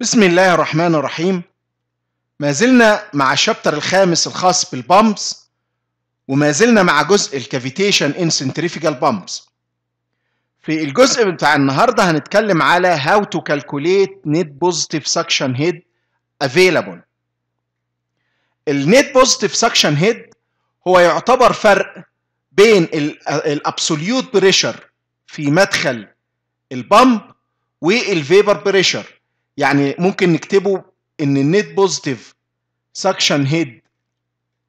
بسم الله الرحمن الرحيم ما زلنا مع الشابتر الخامس الخاص بالبامبس وما زلنا مع جزء الكافيتيشن ان سنتريفيجال بامبس في الجزء بتاع النهارده هنتكلم على هاو تو كالكوليت نت بوزيتيف سكشن هيد افيلابل النت بوزيتيف سكشن هيد هو يعتبر فرق بين الابسوليوت بريشر في مدخل البامب والفيبر بريشر يعني ممكن نكتبه ان النت بوزيتيف سكشن هيد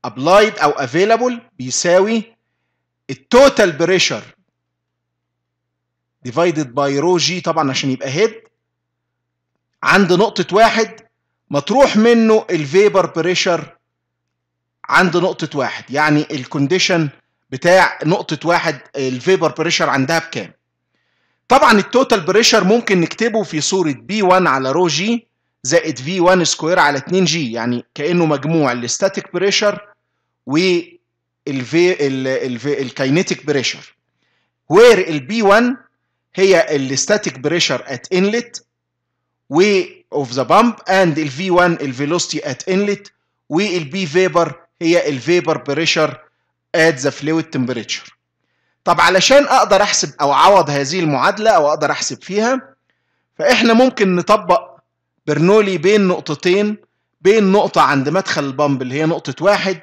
ابلايد او افيلابل بيساوي التوتال بريشر ديفايدد باي رو جي طبعا عشان يبقى هيد عند نقطة واحد مطروح منه الفيبر بريشر عند نقطة واحد يعني الكونديشن بتاع نقطة واحد الفيبر بريشر عندها بكام طبعا التوتال بريشر ممكن نكتبه في صورة B1 على رو جي زائد V1 سكوير على 2 جي يعني كأنه مجموع الستاتيك بريشر والكينيتيك بريشر وير البي 1 هي الستاتيك بريشر ات انلت و اوف ذا بامب اند v 1 at ات انلت والبي فيبر هي الفيبر بريشر ات ذا فلويد تمبريتشر طب علشان اقدر احسب او اعوض هذه المعادله او اقدر احسب فيها فاحنا ممكن نطبق برنولي بين نقطتين بين نقطه عند مدخل البامب اللي هي نقطه واحد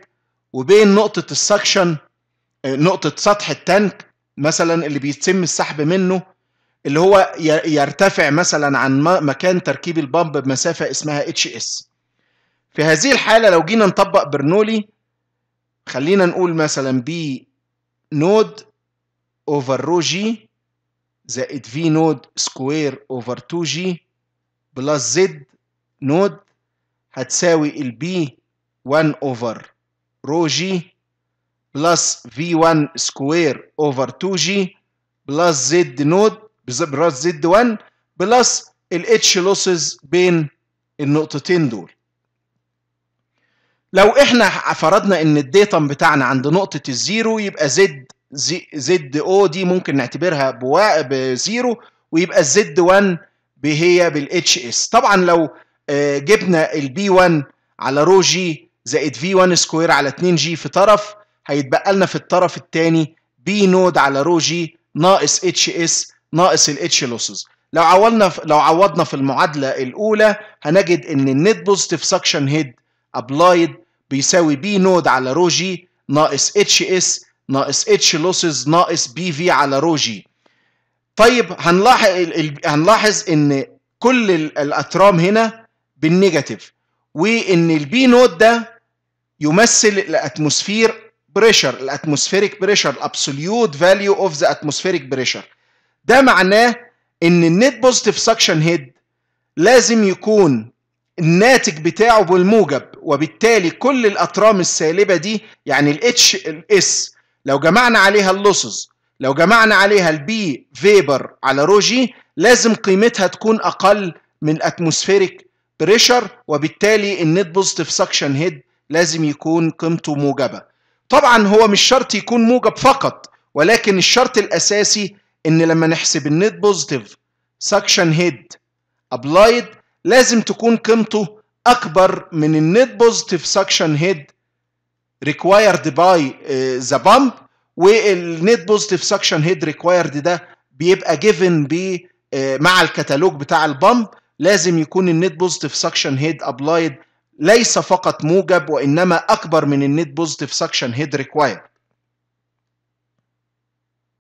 وبين نقطه السكشن آه، نقطه سطح التانك مثلا اللي بيتم السحب منه اللي هو يرتفع مثلا عن مكان تركيب البامب بمسافه اسمها اتش اس في هذه الحاله لو جينا نطبق برنولي خلينا نقول مثلا بي نود اوفر رو جي زائد في نود سكوير اوفر 2 جي بلس زد نود هتساوي البي 1 اوفر رو جي بلس في 1 سكوير اوفر 2 جي بلس زد نود بلس زد 1 بلس الاتش لوسز بين النقطتين دول لو احنا فرضنا ان الديتم بتاعنا عند نقطة الزيرو يبقى زد زد او دي ممكن نعتبرها بزيرو ويبقى الزد 1 هي بالاتش اس طبعا لو آه، جبنا البي 1 على رو جي زائد في 1 سكوير على 2 جي في طرف هيتبقى لنا في الطرف الثاني بي نود على رو جي ناقص اتش اس ناقص الاتش لوسز لو عوضنا لو عوضنا في المعادله الاولى هنجد ان النت بوزيتيف سكشن هيد ابلايد بيساوي بي نود على رو جي ناقص اتش اس ناقص اتش لوسز ناقص بي في على رو جي طيب هنلاحظ هنلاحظ ان كل الاترام هنا بالنيجاتيف وان البي نود ده يمثل الاتموسفير بريشر الاتموسفيريك بريشر الابسوليوت فاليو اوف ذا اتموسفيريك بريشر ده معناه ان النت بوزيتيف سكشن هيد لازم يكون الناتج بتاعه بالموجب وبالتالي كل الاترام السالبه دي يعني الاتش الاس لو جمعنا عليها اللوسز لو جمعنا عليها البي فيبر على رو جي لازم قيمتها تكون اقل من الاتموسفيريك بريشر وبالتالي النت بوزيتيف سكشن هيد لازم يكون قيمته موجبه طبعا هو مش شرط يكون موجب فقط ولكن الشرط الاساسي ان لما نحسب النت بوزيتيف سكشن هيد ابلايد لازم تكون قيمته اكبر من النت بوزيتيف سكشن هيد ريكوايرد باي ذا بامب والنت بوزيتيف سكشن هيد ريكوايرد ده بيبقى جيفن ب uh, مع الكتالوج بتاع البامب لازم يكون النت بوزيتيف سكشن هيد ابلايد ليس فقط موجب وانما اكبر من النت بوزيتيف سكشن هيد ريكوايرد